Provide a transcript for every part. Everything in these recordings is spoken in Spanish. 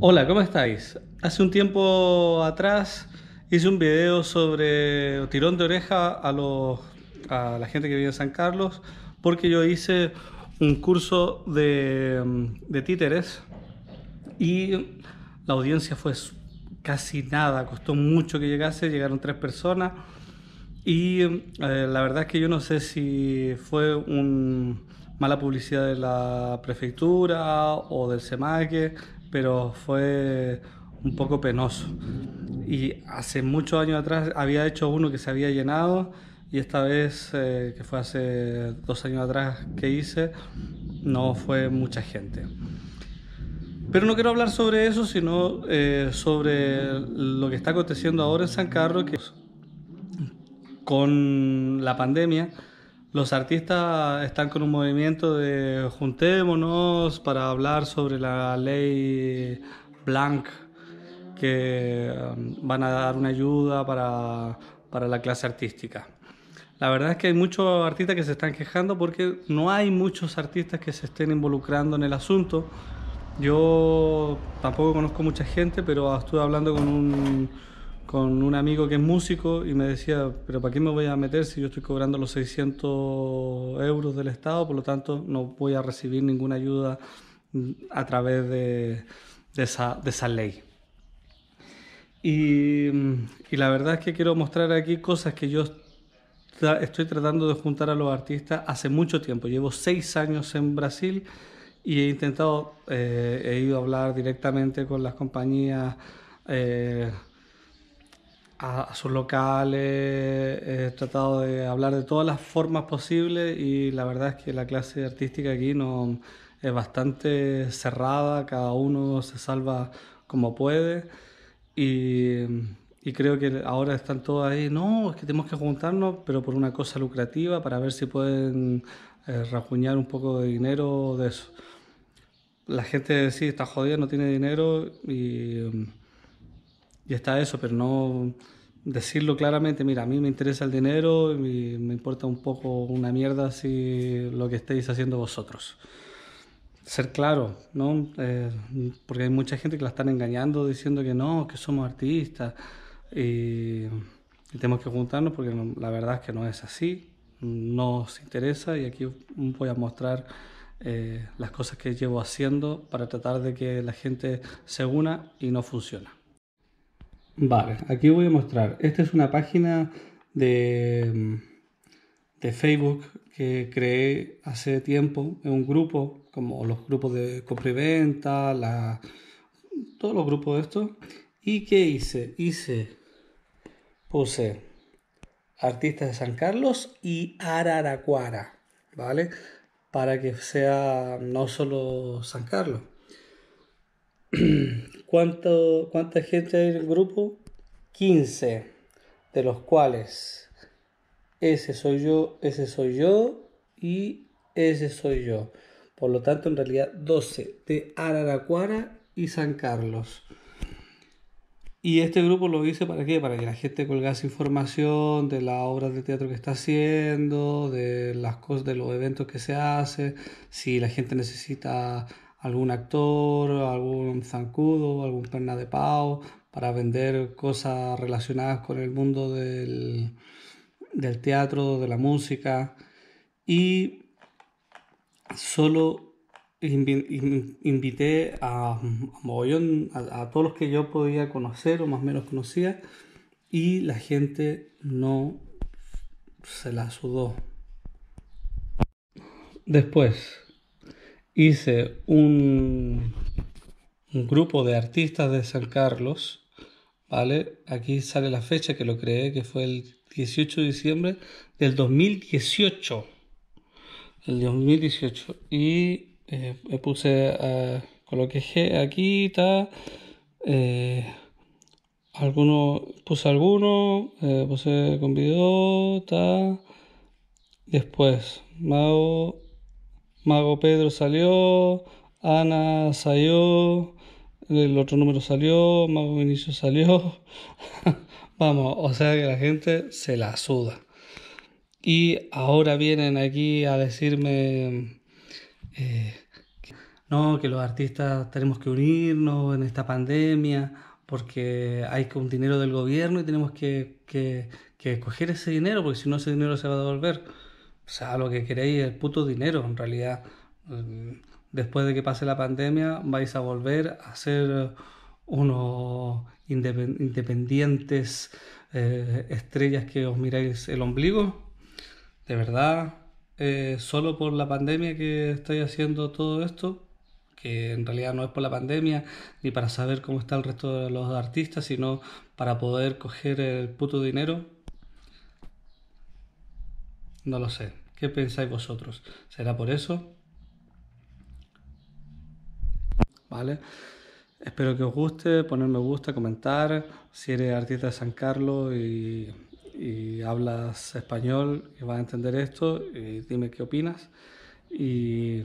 Hola, ¿cómo estáis? Hace un tiempo atrás hice un video sobre tirón de oreja a, los, a la gente que vive en San Carlos porque yo hice un curso de, títeres y la audiencia fue casi nada, costó mucho que llegase, llegaron tres personas y eh, la verdad es que yo no sé si fue un mala publicidad de la prefectura o del SEMAQUE, pero fue un poco penoso. Y hace muchos años atrás había hecho uno que se había llenado y esta vez, eh, que fue hace dos años atrás que hice, no fue mucha gente. Pero no quiero hablar sobre eso, sino eh, sobre lo que está aconteciendo ahora en San Carlos, que con la pandemia los artistas están con un movimiento de juntémonos para hablar sobre la ley Blanc, que um, van a dar una ayuda para, para la clase artística. La verdad es que hay muchos artistas que se están quejando porque no hay muchos artistas que se estén involucrando en el asunto. Yo tampoco conozco mucha gente, pero estuve hablando con un con un amigo que es músico y me decía, pero ¿para qué me voy a meter si yo estoy cobrando los 600 euros del Estado? Por lo tanto, no voy a recibir ninguna ayuda a través de, esa, ley. Y, la verdad es que quiero mostrar aquí cosas que yo estoy tratando de juntar a los artistas hace mucho tiempo. Llevo seis años en Brasil y he intentado, eh, he ido a hablar directamente con las compañías. Eh, a, sus locales, he tratado de hablar de todas las formas posibles y la verdad es que la clase artística aquí no, es bastante cerrada, cada uno se salva como puede y, creo que ahora están todos ahí, no, es que tenemos que juntarnos, pero por una cosa lucrativa para ver si pueden eh, rajuñar un poco de dinero de eso. La gente sí está jodida, no tiene dinero y y está eso, pero no decirlo claramente, mira, a mí me interesa el dinero y me importa un poco una mierda si lo que estéis haciendo vosotros. Ser claro, ¿no? Eh, porque hay mucha gente que la están engañando diciendo que no, que somos artistas y, tenemos que juntarnos porque la verdad es que no es así, no nos interesa y aquí voy a mostrar eh, las cosas que llevo haciendo para tratar de que la gente se una y no funciona. Vale, aquí voy a mostrar. Esta es una página de, Facebook que creé hace tiempo en un grupo, como los grupos de compra y venta, todos los grupos de estos. ¿Y qué hice? Hice, puse artistas de San Carlos y Araraquara, ¿vale? Para que sea no solo San Carlos. ¿Cuánta gente hay en el grupo? 15, de los cuales ese soy yo, ese soy yo y ese soy yo. Por lo tanto, en realidad 12 de Araraquara y San Carlos. Y este grupo lo hice para qué? Para que la gente colgase información de las obra de teatro que está haciendo, de las cosas, de los eventos que se hacen, si la gente necesita algún actor, algún zancudo, algún perna de pao, para vender cosas relacionadas con el mundo del, teatro, de la música. Y solo invité a, mogollón, a, todos los que yo podía conocer o más o menos conocía, y la gente no se la sudó. Después, hice un, un grupo de artistas de San Carlos, ¿vale? Aquí sale la fecha que lo creé, que fue el 18 de diciembre del 2018. El 2018. Y eh, me puse Coloqué G aquí, está eh, alguno, puse alguno, eh, puse con video, Después, Mao, Mago Pedro salió, Ana salió, el otro número salió, Mago Vinicio salió. Vamos, o sea que la gente se la suda. Y ahora vienen aquí a decirme, eh, que, no, que los artistas tenemos que unirnos en esta pandemia porque hay un dinero del gobierno y tenemos que, que, que coger ese dinero, porque si no ese dinero se va a devolver. O sea, lo que queréis es el puto dinero, en realidad. Después de que pase la pandemia, vais a volver a ser unos independientes eh, estrellas que os miráis el ombligo. De verdad, eh, solo por la pandemia que estáis haciendo todo esto, que en realidad no es por la pandemia ni para saber cómo está el resto de los artistas, sino para poder coger el puto dinero no lo sé. ¿Qué pensáis vosotros? ¿Será por eso? ¿Vale? Espero que os guste, poner me gusta, comentar. Si eres artista de San Carlos y, hablas español y vas a entender esto, y dime qué opinas. Y,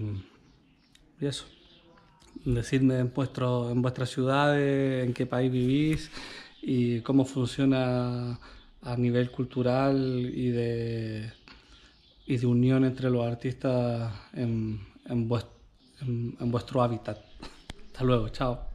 eso. Decidme en, vuestro, en vuestras ciudades, en qué país vivís y cómo funciona a nivel cultural y de y de unión entre los artistas en, vuestro hábitat. Hasta luego, chao.